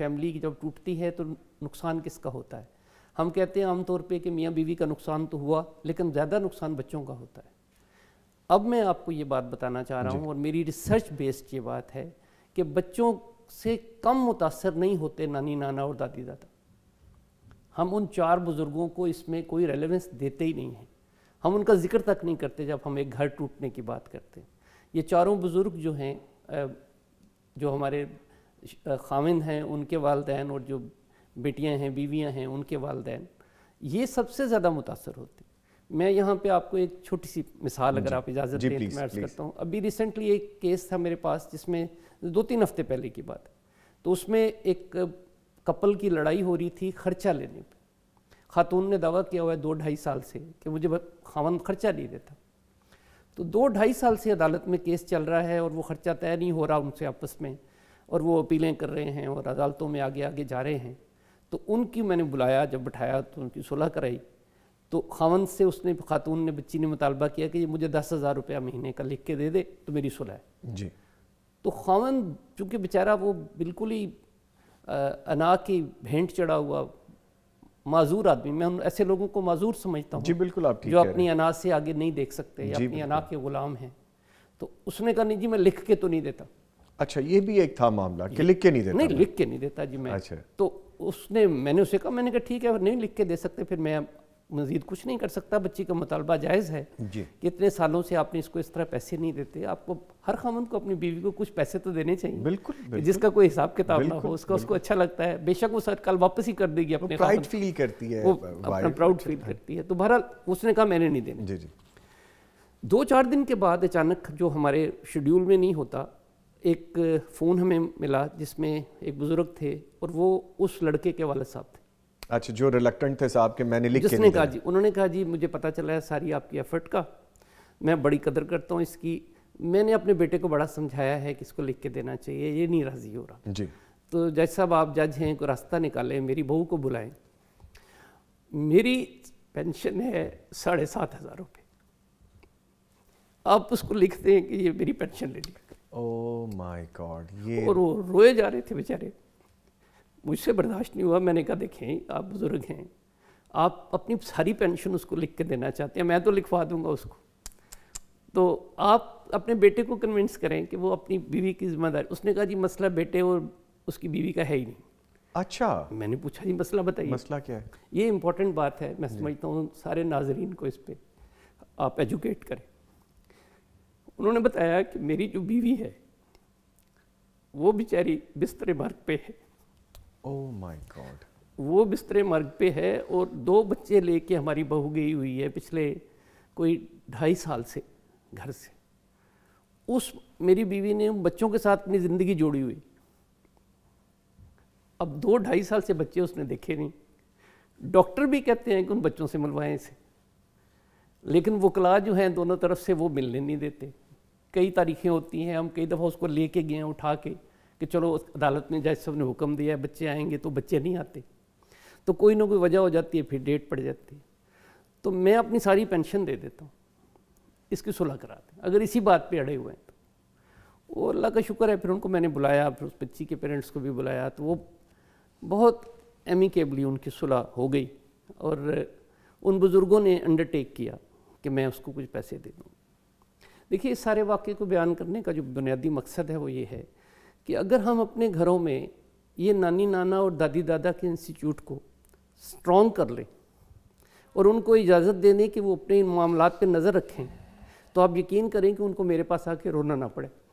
Family जब टूटती है तो नुकसान किसका होता है हम कहते हैं आमतौर पे कि मियाँ बीवी का नुकसान तो हुआ लेकिन ज़्यादा नुकसान बच्चों का होता है अब मैं आपको ये बात बताना चाह रहा हूँ और मेरी रिसर्च बेस्ड ये बात है कि बच्चों से कम मुतासर नहीं होते नानी नाना और दादी दादा हम उन चार बुज़ुर्गों को इसमें कोई रेलिवेंस देते ही नहीं हैं हम उनका जिक्र तक नहीं करते जब हम एक घर टूटने की बात करते हैं ये चारों बुज़ुर्ग जो हैं जो हमारे खाविन हैं उनके वालदेन और जो बेटियां हैं बीवियां हैं उनके वालदेन ये सबसे ज़्यादा मुतासर होते मैं यहाँ पे आपको एक छोटी सी मिसाल अगर आप इजाज़त दें तो मैं अर्ज करता हूँ अभी रिसेंटली एक केस था मेरे पास जिसमें दो तीन हफ्ते पहले की बात है तो उसमें एक कपल की लड़ाई हो रही थी खर्चा लेने पर खातून ने दावा किया हुआ है दो ढाई साल से कि मुझे खावन खर्चा नहीं देता तो दो ढाई साल से अदालत में केस चल रहा है और वो खर्चा तय नहीं हो रहा उनसे आपस में और वो अपीलें कर रहे हैं और अदालतों में आगे आगे जा रहे हैं तो उनकी मैंने बुलाया जब बैठाया तो उनकी सुलह कराई तो खावन से उसने खातून ने बच्ची ने मुतालबा किया कि मुझे दस हज़ार रुपया महीने का लिख के दे दे तो मेरी सुलह है जी तो खावन चूँकि बेचारा वो बिल्कुल ही अना की भेंट चढ़ा हुआ माजूर आदमी मैं उन ऐसे लोगों को माजूर समझता हूँ जी बिल्कुल आप जो अपनी अनाज से आगे नहीं देख सकते अपनी अनाज के ग़ुलाम हैं तो उसने कहा नहीं जी मैं लिख के तो नहीं देता अच्छा ये भी एक था मामला कि लिख के नहीं देता नहीं लिख के नहीं देता जी मैं अच्छा तो उसने मैंने उसे कहा मैंने कहा ठीक है नहीं लिख के दे सकते फिर मैं मजीद कुछ नहीं कर सकता बच्ची का मुतालबा जायज़ है कि इतने सालों से आपने इसको इस तरह पैसे नहीं देते आपको हर खामन को अपनी बीवी को कुछ पैसे तो देने चाहिए बिल्कुल, बिल्कुल जिसका कोई हिसाब किताब ना हो उसका उसको अच्छा लगता है बेशक वो सर कल वापस ही कर देगी अपने प्राउड फील करती है वो अपना प्राउड अच्छा, फील हाँ। करती है तो बहरहाल उसने कहा मैंने नहीं देने दो चार दिन के बाद अचानक जो हमारे शेड्यूल में नहीं होता एक फ़ोन हमें मिला जिसमें एक बुज़ुर्ग थे और वो उस लड़के के वाले साहब थे अच्छा जो रिलेक्टेंट थे साहब के मैंने लिख जिसने कहा जी उन्होंने कहा जी मुझे पता चला है सारी आपकी एफर्ट का मैं बड़ी कदर करता हूँ इसकी मैंने अपने बेटे को बड़ा समझाया है कि इसको लिख के देना चाहिए ये नहीं राज़ी हो रहा जी तो जज साहब आप जज हैं को रास्ता निकालें मेरी बहू को बुलाएं मेरी पेंशन है साढ़े सात हज़ार रुपये आप उसको लिखते हैं कि ये मेरी पेंशन ले ली माय oh गॉड ये और वो रोए जा रहे थे बेचारे मुझसे बर्दाश्त नहीं हुआ मैंने कहा देखें आप बुज़ुर्ग हैं आप अपनी सारी पेंशन उसको लिख के देना चाहते हैं मैं तो लिखवा दूंगा उसको तो आप अपने बेटे को कन्विंस करें कि वो अपनी बीवी की जिम्मेदारी उसने कहा जी मसला बेटे और उसकी बीवी का है ही नहीं अच्छा मैंने पूछा जी मसला बताइए मसला क्या है ये इम्पोर्टेंट बात है मैं समझता हूँ सारे नाजरीन को इस पर आप एजुकेट करें उन्होंने बताया कि मेरी जो बीवी है वो बेचारी बिस्तरे मार्ग पे है ओह माय गॉड वो बिस्तरे मार्ग पे है और दो बच्चे लेके हमारी बहू गई हुई है पिछले कोई ढाई साल से घर से उस मेरी बीवी ने बच्चों के साथ अपनी ज़िंदगी जोड़ी हुई अब दो ढाई साल से बच्चे उसने देखे नहीं डॉक्टर भी कहते हैं कि उन बच्चों से मिलवाएं इसे लेकिन वो कला जो हैं दोनों तरफ से वो मिलने नहीं देते कई तारीखें होती हैं हम कई दफ़ा उसको ले गए हैं उठा के कि चलो अदालत में जज साहब ने हुक्म दिया है बच्चे आएंगे तो बच्चे नहीं आते तो कोई ना कोई वजह हो जाती है फिर डेट पड़ जाती है तो मैं अपनी सारी पेंशन दे देता हूँ इसकी सुलह दें अगर इसी बात पर अड़े हुए हैं तो वो अल्लाह का शुक्र है फिर उनको मैंने बुलाया फिर उस बच्ची के पेरेंट्स को भी बुलाया तो वो बहुत एमिकेबली उनकी सुलह हो गई और उन बुज़ुर्गों ने अंडरटेक किया कि मैं उसको कुछ पैसे दे दूँ देखिए इस सारे वाक्य को बयान करने का जो बुनियादी मकसद है वो ये है कि अगर हम अपने घरों में ये नानी नाना और दादी दादा के इंस्टीट्यूट को स्ट्रॉन्ग कर लें और उनको इजाज़त दे दें कि वो अपने इन मामला पर नज़र रखें तो आप यकीन करें कि उनको मेरे पास आके रोना ना पड़े